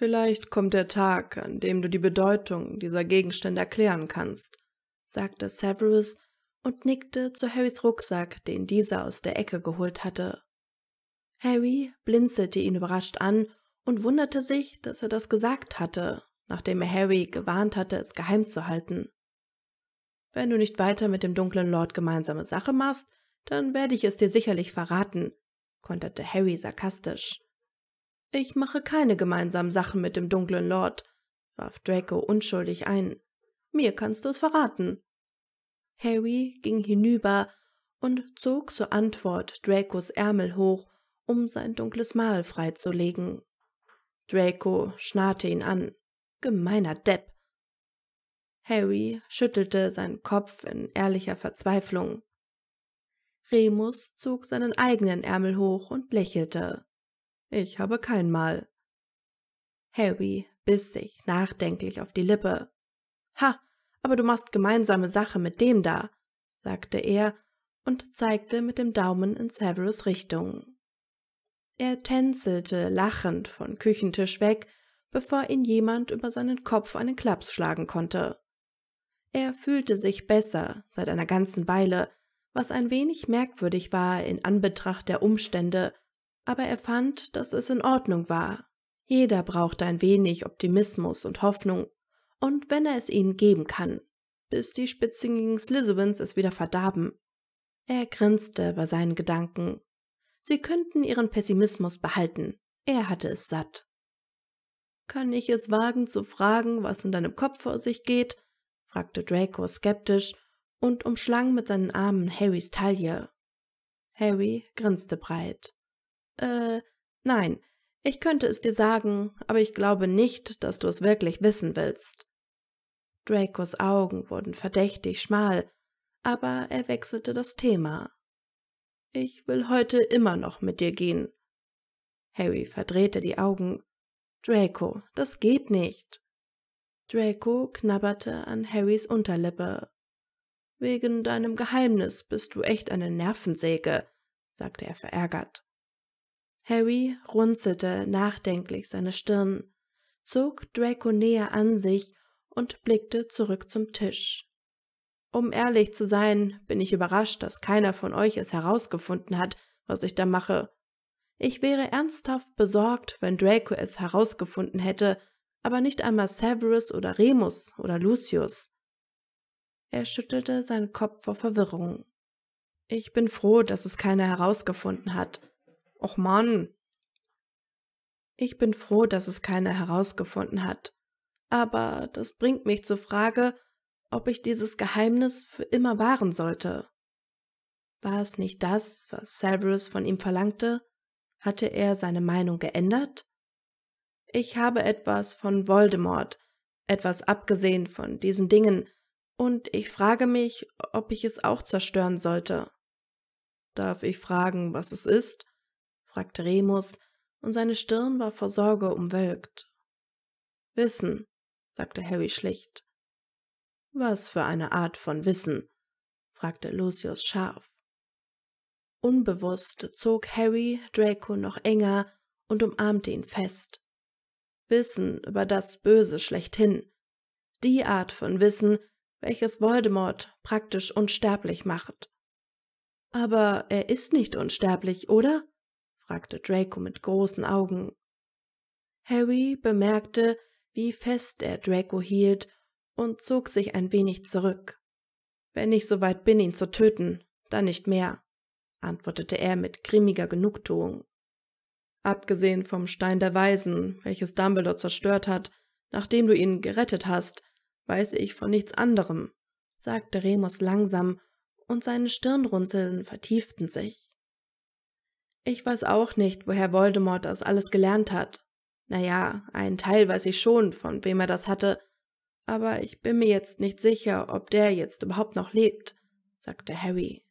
Vielleicht kommt der Tag, an dem du die Bedeutung dieser Gegenstände erklären kannst, sagte Severus und nickte zu Harrys Rucksack, den dieser aus der Ecke geholt hatte. Harry blinzelte ihn überrascht an und wunderte sich, dass er das gesagt hatte, nachdem er Harry gewarnt hatte, es geheim zu halten. Wenn du nicht weiter mit dem dunklen Lord gemeinsame Sache machst, dann werde ich es dir sicherlich verraten, konterte Harry sarkastisch. Ich mache keine gemeinsamen Sachen mit dem dunklen Lord, warf Draco unschuldig ein. Mir kannst du es verraten. Harry ging hinüber und zog zur Antwort Dracos Ärmel hoch, um sein dunkles Mal freizulegen. Draco schnarrte ihn an. Gemeiner Depp! Harry schüttelte seinen Kopf in ehrlicher Verzweiflung. Remus zog seinen eigenen Ärmel hoch und lächelte. Ich habe kein Mal. Harry biss sich nachdenklich auf die Lippe. Ha, aber du machst gemeinsame Sache mit dem da, sagte er und zeigte mit dem Daumen in Severus Richtung. Er tänzelte lachend von Küchentisch weg, bevor ihn jemand über seinen Kopf einen Klaps schlagen konnte. Er fühlte sich besser seit einer ganzen Weile, was ein wenig merkwürdig war in Anbetracht der Umstände, aber er fand, dass es in Ordnung war. Jeder brauchte ein wenig Optimismus und Hoffnung, und wenn er es ihnen geben kann, bis die spitzigen Slizowins es wieder verdarben. Er grinste bei seinen Gedanken. Sie könnten ihren Pessimismus behalten. Er hatte es satt. Kann ich es wagen zu fragen, was in deinem Kopf vor sich geht? fragte Draco skeptisch und umschlang mit seinen Armen Harrys Taille. Harry grinste breit. Äh, nein, ich könnte es dir sagen, aber ich glaube nicht, dass du es wirklich wissen willst. Dracos Augen wurden verdächtig schmal, aber er wechselte das Thema. Ich will heute immer noch mit dir gehen. Harry verdrehte die Augen. Draco, das geht nicht. Draco knabberte an Harrys Unterlippe. Wegen deinem Geheimnis bist du echt eine Nervensäge, sagte er verärgert. Harry runzelte nachdenklich seine Stirn, zog Draco näher an sich und blickte zurück zum Tisch. Um ehrlich zu sein, bin ich überrascht, dass keiner von euch es herausgefunden hat, was ich da mache. Ich wäre ernsthaft besorgt, wenn Draco es herausgefunden hätte, aber nicht einmal Severus oder Remus oder Lucius. Er schüttelte seinen Kopf vor Verwirrung. Ich bin froh, dass es keiner herausgefunden hat. Och Mann. Ich bin froh, dass es keiner herausgefunden hat. Aber das bringt mich zur Frage, ob ich dieses Geheimnis für immer wahren sollte. War es nicht das, was Severus von ihm verlangte? Hatte er seine Meinung geändert? Ich habe etwas von Voldemort, etwas abgesehen von diesen Dingen, und ich frage mich, ob ich es auch zerstören sollte. Darf ich fragen, was es ist? fragte Remus, und seine Stirn war vor Sorge umwölkt. Wissen, sagte Harry schlicht. Was für eine Art von Wissen? fragte Lucius scharf. Unbewusst zog Harry Draco noch enger und umarmte ihn fest. Wissen über das Böse schlechthin. Die Art von Wissen, welches Voldemort praktisch unsterblich macht. Aber er ist nicht unsterblich, oder? fragte Draco mit großen Augen. Harry bemerkte, wie fest er Draco hielt und zog sich ein wenig zurück. Wenn ich soweit bin, ihn zu töten, dann nicht mehr, antwortete er mit grimmiger Genugtuung. Abgesehen vom Stein der Weisen, welches Dumbledore zerstört hat, nachdem du ihn gerettet hast, weiß ich von nichts anderem, sagte Remus langsam, und seine Stirnrunzeln vertieften sich. Ich weiß auch nicht, woher Voldemort das alles gelernt hat. Naja, einen Teil weiß ich schon, von wem er das hatte, aber ich bin mir jetzt nicht sicher, ob der jetzt überhaupt noch lebt, sagte Harry.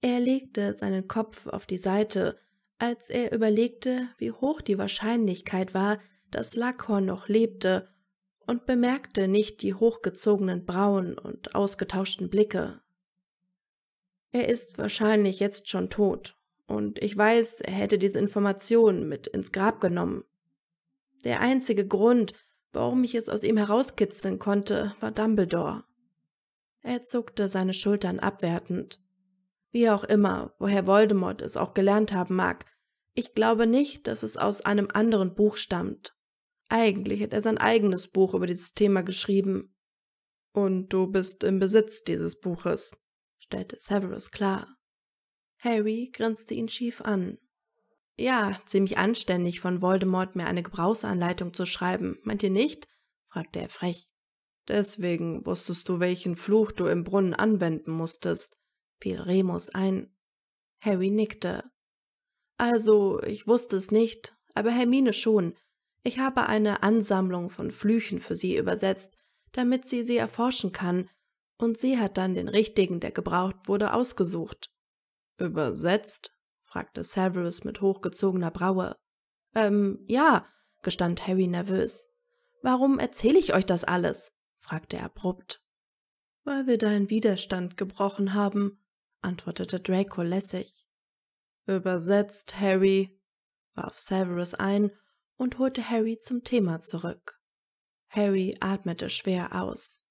Er legte seinen Kopf auf die Seite, als er überlegte, wie hoch die Wahrscheinlichkeit war, dass Lackhorn noch lebte, und bemerkte nicht die hochgezogenen Brauen und ausgetauschten Blicke. Er ist wahrscheinlich jetzt schon tot, und ich weiß, er hätte diese Information mit ins Grab genommen. Der einzige Grund, warum ich es aus ihm herauskitzeln konnte, war Dumbledore. Er zuckte seine Schultern abwertend. Wie auch immer, woher Voldemort es auch gelernt haben mag, ich glaube nicht, dass es aus einem anderen Buch stammt. Eigentlich hat er sein eigenes Buch über dieses Thema geschrieben. Und du bist im Besitz dieses Buches, stellte Severus klar. Harry grinste ihn schief an. Ja, ziemlich anständig von Voldemort, mir eine Gebrauchsanleitung zu schreiben, meint ihr nicht? fragte er frech. Deswegen wusstest du, welchen Fluch du im Brunnen anwenden musstest, fiel Remus ein. Harry nickte. Also, ich wusste es nicht, aber Hermine schon. Ich habe eine Ansammlung von Flüchen für sie übersetzt, damit sie sie erforschen kann, und sie hat dann den richtigen, der gebraucht wurde, ausgesucht. Übersetzt? fragte Severus mit hochgezogener Braue. Ähm, ja, gestand Harry nervös. Warum erzähle ich euch das alles? fragte er abrupt. Weil wir deinen Widerstand gebrochen haben, antwortete Draco lässig. Übersetzt, Harry, warf Severus ein und holte Harry zum Thema zurück. Harry atmete schwer aus.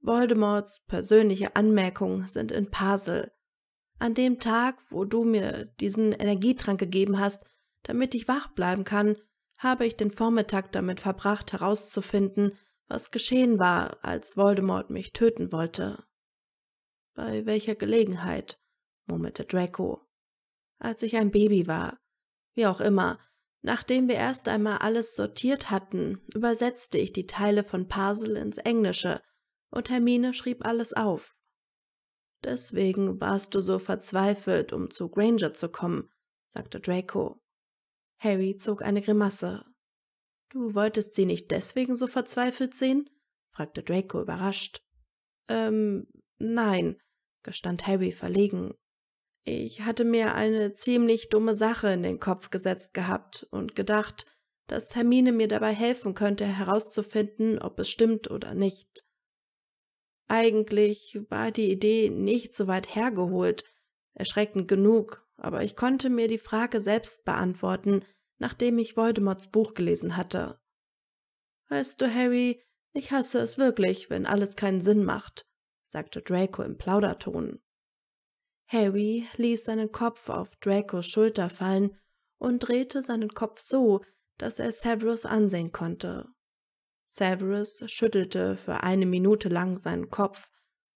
Voldemorts persönliche Anmerkungen sind in Pasel, an dem Tag, wo du mir diesen Energietrank gegeben hast, damit ich wach bleiben kann, habe ich den Vormittag damit verbracht, herauszufinden, was geschehen war, als Voldemort mich töten wollte. Bei welcher Gelegenheit? murmelte Draco. Als ich ein Baby war. Wie auch immer, nachdem wir erst einmal alles sortiert hatten, übersetzte ich die Teile von Parsel ins Englische, und Hermine schrieb alles auf. Deswegen warst du so verzweifelt, um zu Granger zu kommen, sagte Draco. Harry zog eine Grimasse. Du wolltest sie nicht deswegen so verzweifelt sehen? fragte Draco überrascht. Ähm, nein, gestand Harry verlegen. Ich hatte mir eine ziemlich dumme Sache in den Kopf gesetzt gehabt und gedacht, dass Hermine mir dabei helfen könnte, herauszufinden, ob es stimmt oder nicht. Eigentlich war die Idee nicht so weit hergeholt, erschreckend genug, aber ich konnte mir die Frage selbst beantworten, nachdem ich Voldemorts Buch gelesen hatte. Weißt du, Harry, ich hasse es wirklich, wenn alles keinen Sinn macht, sagte Draco im Plauderton. Harry ließ seinen Kopf auf Dracos Schulter fallen und drehte seinen Kopf so, dass er Severus ansehen konnte. Severus schüttelte für eine Minute lang seinen Kopf,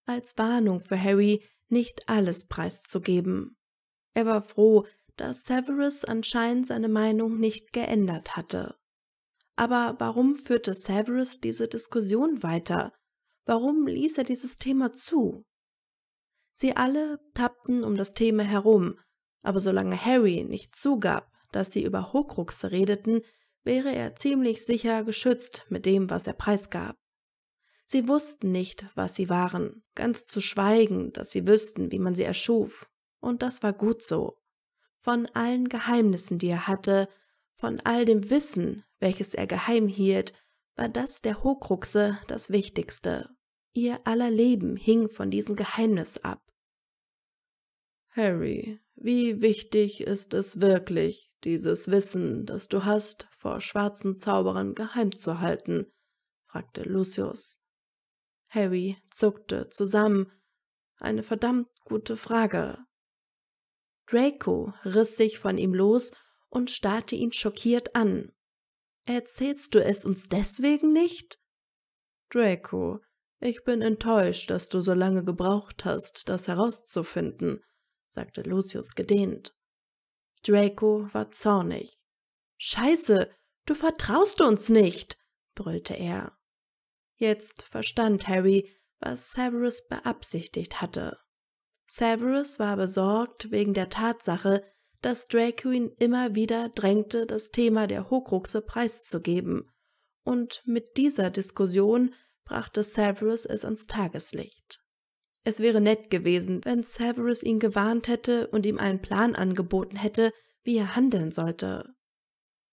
als Warnung für Harry, nicht alles preiszugeben. Er war froh, dass Severus anscheinend seine Meinung nicht geändert hatte. Aber warum führte Severus diese Diskussion weiter? Warum ließ er dieses Thema zu? Sie alle tappten um das Thema herum, aber solange Harry nicht zugab, dass sie über Horcruxe redeten, wäre er ziemlich sicher geschützt mit dem, was er preisgab. Sie wussten nicht, was sie waren, ganz zu schweigen, dass sie wüssten, wie man sie erschuf. Und das war gut so. Von allen Geheimnissen, die er hatte, von all dem Wissen, welches er geheim hielt, war das der Hochruxe das Wichtigste. Ihr aller Leben hing von diesem Geheimnis ab. Harry, wie wichtig ist es wirklich, dieses Wissen, das du hast, vor schwarzen Zauberern geheim zu halten? fragte Lucius. Harry zuckte zusammen. Eine verdammt gute Frage. Draco riss sich von ihm los und starrte ihn schockiert an. Erzählst du es uns deswegen nicht? Draco, ich bin enttäuscht, dass du so lange gebraucht hast, das herauszufinden, sagte Lucius gedehnt. Draco war zornig. Scheiße, du vertraust uns nicht, brüllte er. Jetzt verstand Harry, was Severus beabsichtigt hatte. Severus war besorgt wegen der Tatsache, dass Draco ihn immer wieder drängte, das Thema der Hochruxe preiszugeben, und mit dieser Diskussion brachte Severus es ans Tageslicht. Es wäre nett gewesen, wenn Severus ihn gewarnt hätte und ihm einen Plan angeboten hätte, wie er handeln sollte.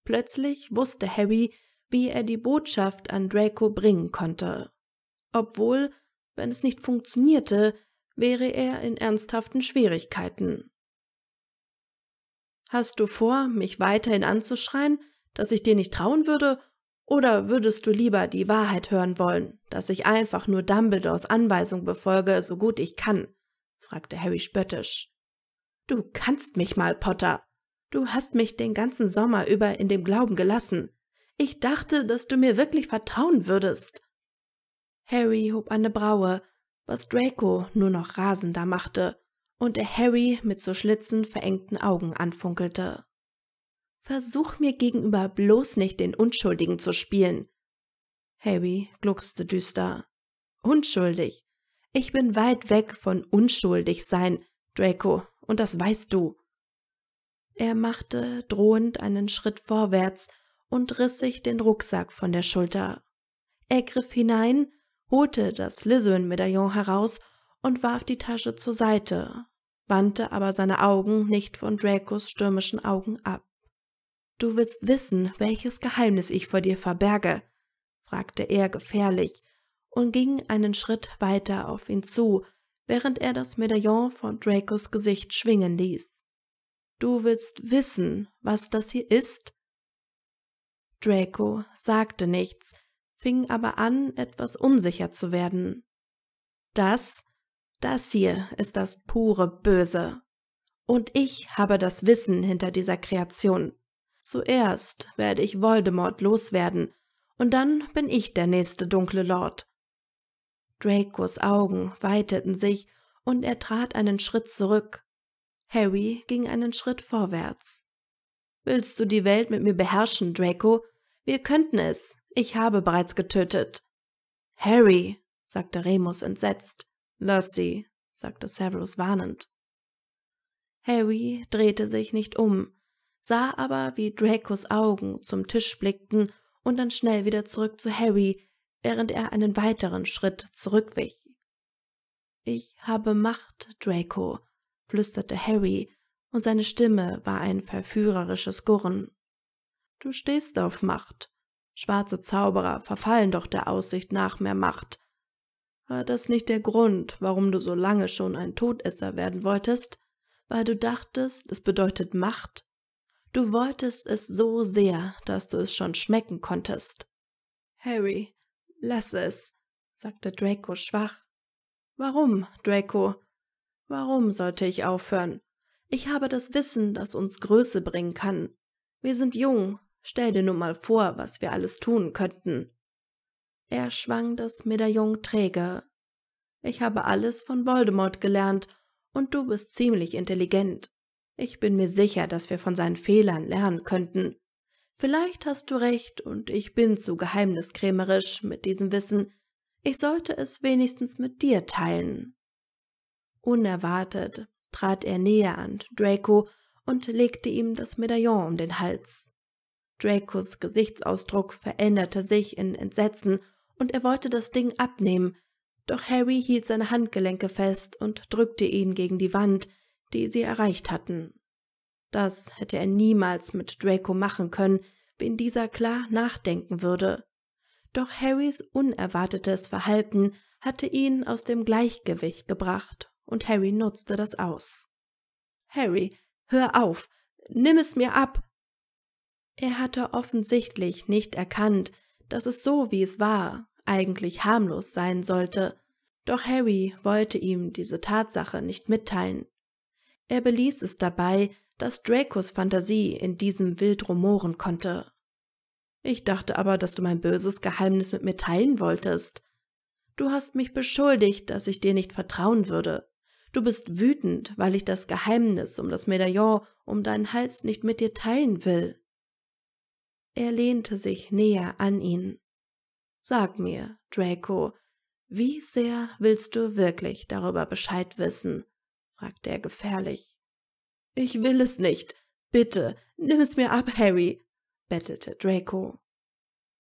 Plötzlich wusste Harry, wie er die Botschaft an Draco bringen konnte. Obwohl, wenn es nicht funktionierte, wäre er in ernsthaften Schwierigkeiten. Hast du vor, mich weiterhin anzuschreien, dass ich dir nicht trauen würde oder würdest du lieber die Wahrheit hören wollen, dass ich einfach nur Dumbledores Anweisung befolge, so gut ich kann? fragte Harry spöttisch. Du kannst mich mal, Potter. Du hast mich den ganzen Sommer über in dem Glauben gelassen. Ich dachte, dass du mir wirklich vertrauen würdest. Harry hob eine Braue, was Draco nur noch rasender machte, und der Harry mit zu Schlitzen verengten Augen anfunkelte. Versuch mir gegenüber bloß nicht den Unschuldigen zu spielen. Harry gluckste düster. Unschuldig. Ich bin weit weg von unschuldig sein, Draco, und das weißt du. Er machte drohend einen Schritt vorwärts und riss sich den Rucksack von der Schulter. Er griff hinein, holte das Lizzoin-Medaillon heraus und warf die Tasche zur Seite, wandte aber seine Augen nicht von Dracos stürmischen Augen ab. Du willst wissen, welches Geheimnis ich vor dir verberge? fragte er gefährlich und ging einen Schritt weiter auf ihn zu, während er das Medaillon von Dracos Gesicht schwingen ließ. Du willst wissen, was das hier ist? Draco sagte nichts, fing aber an, etwas unsicher zu werden. Das, das hier ist das pure Böse. Und ich habe das Wissen hinter dieser Kreation. Zuerst werde ich Voldemort loswerden, und dann bin ich der nächste dunkle Lord. Dracos Augen weiteten sich, und er trat einen Schritt zurück. Harry ging einen Schritt vorwärts. Willst du die Welt mit mir beherrschen, Draco? Wir könnten es. Ich habe bereits getötet. Harry, sagte Remus entsetzt. Lass sie, sagte Severus warnend. Harry drehte sich nicht um, sah aber, wie Dracos Augen zum Tisch blickten und dann schnell wieder zurück zu Harry, während er einen weiteren Schritt zurückwich. Ich habe Macht, Draco, flüsterte Harry, und seine Stimme war ein verführerisches Gurren. Du stehst auf Macht. Schwarze Zauberer verfallen doch der Aussicht nach mehr Macht. War das nicht der Grund, warum du so lange schon ein Todesser werden wolltest? Weil du dachtest, es bedeutet Macht, Du wolltest es so sehr, dass du es schon schmecken konntest. Harry, lass es, sagte Draco schwach. Warum, Draco? Warum sollte ich aufhören? Ich habe das Wissen, das uns Größe bringen kann. Wir sind jung. Stell dir nur mal vor, was wir alles tun könnten. Er schwang das Medaillon träge. Ich habe alles von Voldemort gelernt, und du bist ziemlich intelligent. Ich bin mir sicher, dass wir von seinen Fehlern lernen könnten. Vielleicht hast du recht und ich bin zu geheimniskrämerisch mit diesem Wissen. Ich sollte es wenigstens mit dir teilen. Unerwartet trat er näher an Draco und legte ihm das Medaillon um den Hals. Dracos Gesichtsausdruck veränderte sich in Entsetzen und er wollte das Ding abnehmen, doch Harry hielt seine Handgelenke fest und drückte ihn gegen die Wand, die sie erreicht hatten. Das hätte er niemals mit Draco machen können, wenn dieser klar nachdenken würde. Doch Harrys unerwartetes Verhalten hatte ihn aus dem Gleichgewicht gebracht, und Harry nutzte das aus. Harry, hör auf, nimm es mir ab. Er hatte offensichtlich nicht erkannt, dass es so, wie es war, eigentlich harmlos sein sollte, doch Harry wollte ihm diese Tatsache nicht mitteilen. Er beließ es dabei, dass Dracos Fantasie in diesem wild rumoren konnte. Ich dachte aber, dass du mein böses Geheimnis mit mir teilen wolltest. Du hast mich beschuldigt, dass ich dir nicht vertrauen würde. Du bist wütend, weil ich das Geheimnis um das Medaillon um deinen Hals nicht mit dir teilen will. Er lehnte sich näher an ihn. Sag mir, Draco, wie sehr willst du wirklich darüber Bescheid wissen, fragte er gefährlich. Ich will es nicht. Bitte, nimm es mir ab, Harry, bettelte Draco.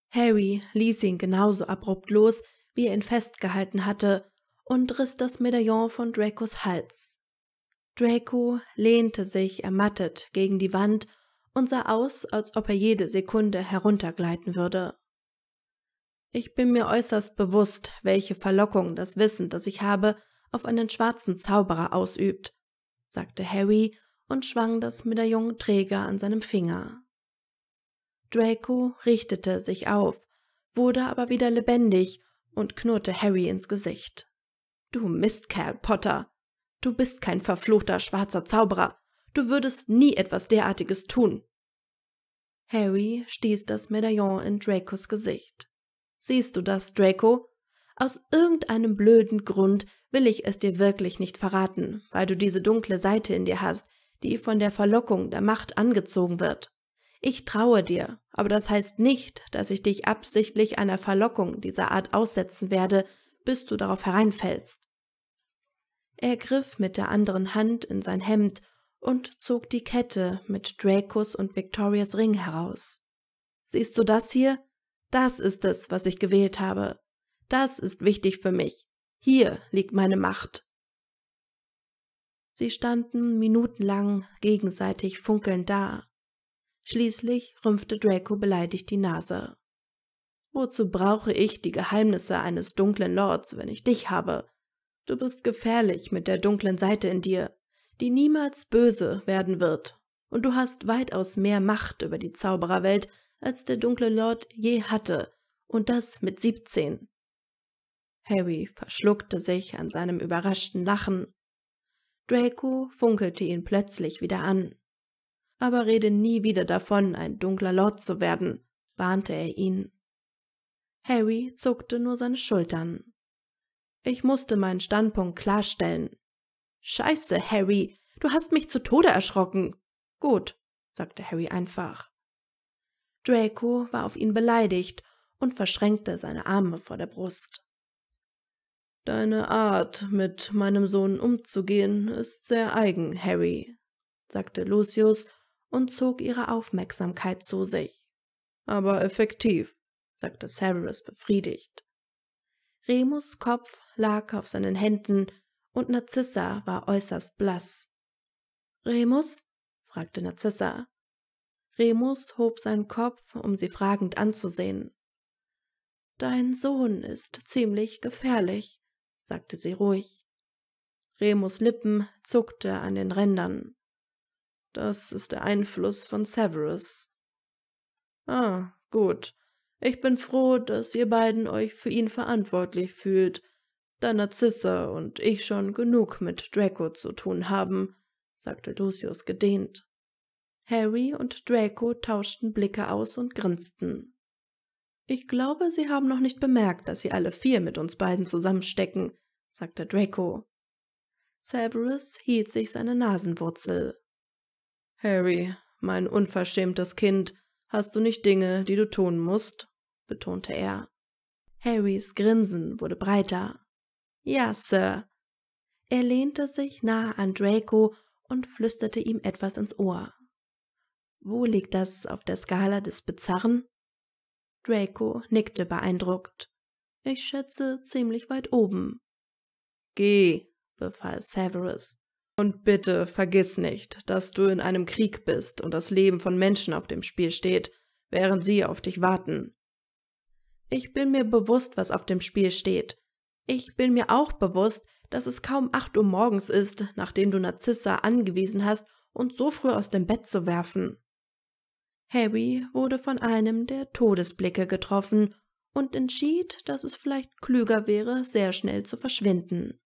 Harry ließ ihn genauso abrupt los, wie er ihn festgehalten hatte, und riss das Medaillon von Dracos Hals. Draco lehnte sich ermattet gegen die Wand und sah aus, als ob er jede Sekunde heruntergleiten würde. Ich bin mir äußerst bewusst, welche Verlockung das Wissen, das ich habe, auf einen schwarzen Zauberer ausübt, sagte Harry und schwang das Medaillonträger an seinem Finger. Draco richtete sich auf, wurde aber wieder lebendig und knurrte Harry ins Gesicht. Du Mistkerl, Potter! Du bist kein verfluchter schwarzer Zauberer! Du würdest nie etwas derartiges tun! Harry stieß das Medaillon in Dracos Gesicht. Siehst du das, Draco? Aus irgendeinem blöden Grund will ich es dir wirklich nicht verraten, weil du diese dunkle Seite in dir hast, die von der Verlockung der Macht angezogen wird. Ich traue dir, aber das heißt nicht, dass ich dich absichtlich einer Verlockung dieser Art aussetzen werde, bis du darauf hereinfällst. Er griff mit der anderen Hand in sein Hemd und zog die Kette mit Dracos und Victorias Ring heraus. Siehst du das hier? Das ist es, was ich gewählt habe. Das ist wichtig für mich. Hier liegt meine Macht. Sie standen minutenlang gegenseitig funkelnd da. Schließlich rümpfte Draco beleidigt die Nase. Wozu brauche ich die Geheimnisse eines dunklen Lords, wenn ich dich habe? Du bist gefährlich mit der dunklen Seite in dir, die niemals böse werden wird, und du hast weitaus mehr Macht über die Zaubererwelt, als der dunkle Lord je hatte, und das mit siebzehn. Harry verschluckte sich an seinem überraschten Lachen. Draco funkelte ihn plötzlich wieder an. Aber rede nie wieder davon, ein dunkler Lord zu werden, warnte er ihn. Harry zuckte nur seine Schultern. Ich musste meinen Standpunkt klarstellen. Scheiße, Harry, du hast mich zu Tode erschrocken. Gut, sagte Harry einfach. Draco war auf ihn beleidigt und verschränkte seine Arme vor der Brust. Deine Art, mit meinem Sohn umzugehen, ist sehr eigen, Harry, sagte Lucius und zog ihre Aufmerksamkeit zu sich. Aber effektiv, sagte Severus befriedigt. Remus Kopf lag auf seinen Händen und Narzissa war äußerst blass. Remus? fragte Narzissa. Remus hob seinen Kopf, um sie fragend anzusehen. Dein Sohn ist ziemlich gefährlich, sagte sie ruhig. Remus Lippen zuckte an den Rändern. Das ist der Einfluss von Severus. Ah, gut. Ich bin froh, dass ihr beiden euch für ihn verantwortlich fühlt, da Narzissa und ich schon genug mit Draco zu tun haben, sagte Lucius gedehnt. Harry und Draco tauschten Blicke aus und grinsten. Ich glaube, Sie haben noch nicht bemerkt, dass Sie alle vier mit uns beiden zusammenstecken, sagte Draco. Severus hielt sich seine Nasenwurzel. Harry, mein unverschämtes Kind, hast du nicht Dinge, die du tun musst? betonte er. Harrys Grinsen wurde breiter. Ja, Sir. Er lehnte sich nahe an Draco und flüsterte ihm etwas ins Ohr. Wo liegt das auf der Skala des Bizarren? Draco nickte beeindruckt. Ich schätze ziemlich weit oben. Geh, befahl Severus. Und bitte vergiss nicht, dass du in einem Krieg bist und das Leben von Menschen auf dem Spiel steht, während sie auf dich warten. Ich bin mir bewusst, was auf dem Spiel steht. Ich bin mir auch bewusst, dass es kaum acht Uhr morgens ist, nachdem du Narzissa angewiesen hast, uns so früh aus dem Bett zu werfen. Harry wurde von einem der Todesblicke getroffen und entschied, dass es vielleicht klüger wäre, sehr schnell zu verschwinden.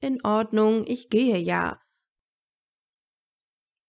In Ordnung, ich gehe ja,